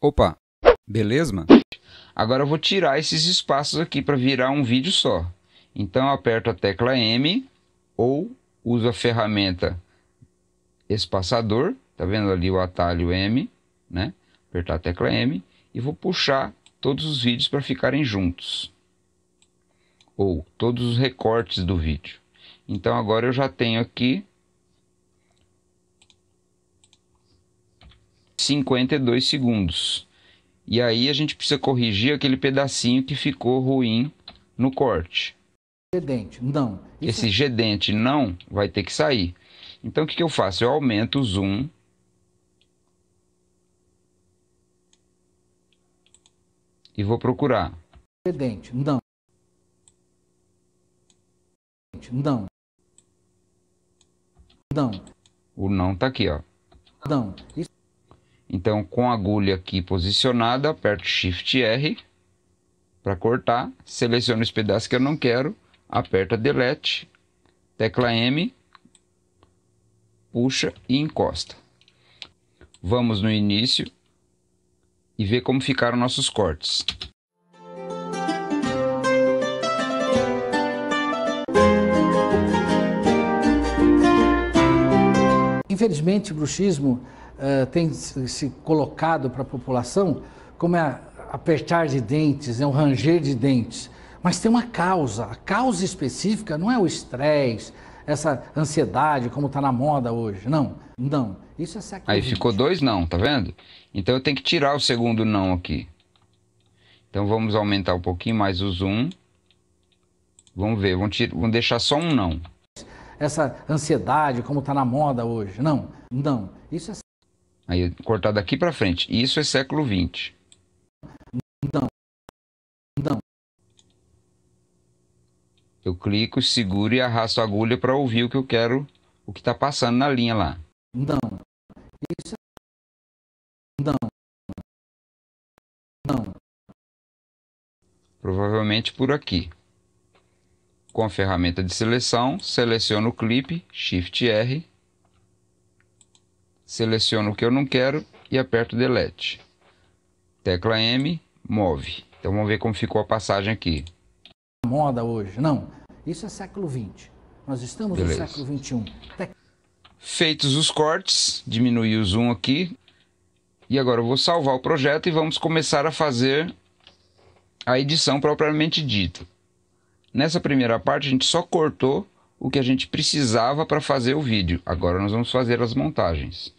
Opa, beleza? Mano? Agora eu vou tirar esses espaços aqui para virar um vídeo só. Então eu aperto a tecla M ou uso a ferramenta espaçador, tá vendo ali o atalho M, né? Apertar a tecla M e vou puxar todos os vídeos para ficarem juntos. Ou todos os recortes do vídeo. Então agora eu já tenho aqui 52 segundos. E aí a gente precisa corrigir aquele pedacinho que ficou ruim no corte. Gedente, não. Isso... Esse gedente não vai ter que sair. Então o que, que eu faço? Eu aumento o zoom. E vou procurar. Gedente, não. Não. Não. O não tá aqui, ó. Não. Isso... Então, com a agulha aqui posicionada, aperto Shift R para cortar, seleciono os pedaços que eu não quero, aperta Delete, tecla M, puxa e encosta. Vamos no início e ver como ficaram nossos cortes. Infelizmente, o bruxismo uh, tem se colocado para a população como é apertar de dentes, é um ranger de dentes. Mas tem uma causa. A causa específica não é o estresse, essa ansiedade, como está na moda hoje. Não, não. Isso é sacrifício. Aí ficou dois não, tá vendo? Então eu tenho que tirar o segundo não aqui. Então vamos aumentar um pouquinho mais o zoom. Vamos ver, vamos, tirar, vamos deixar só um não essa ansiedade, como está na moda hoje. Não, não. Isso é. Aí, cortar daqui para frente. Isso é século XX. Não. Não. Eu clico, seguro e arrasto a agulha para ouvir o que eu quero, o que está passando na linha lá. Não. Isso é... Não. Não. Provavelmente por aqui. Com a ferramenta de seleção, seleciono o clipe, Shift R, seleciono o que eu não quero e aperto Delete. Tecla M, move. Então vamos ver como ficou a passagem aqui. Moda hoje, não. Isso é século XX. Nós estamos Beleza. no século XXI. Tec... Feitos os cortes, diminui o zoom aqui. E agora eu vou salvar o projeto e vamos começar a fazer a edição propriamente dita. Nessa primeira parte, a gente só cortou o que a gente precisava para fazer o vídeo. Agora nós vamos fazer as montagens.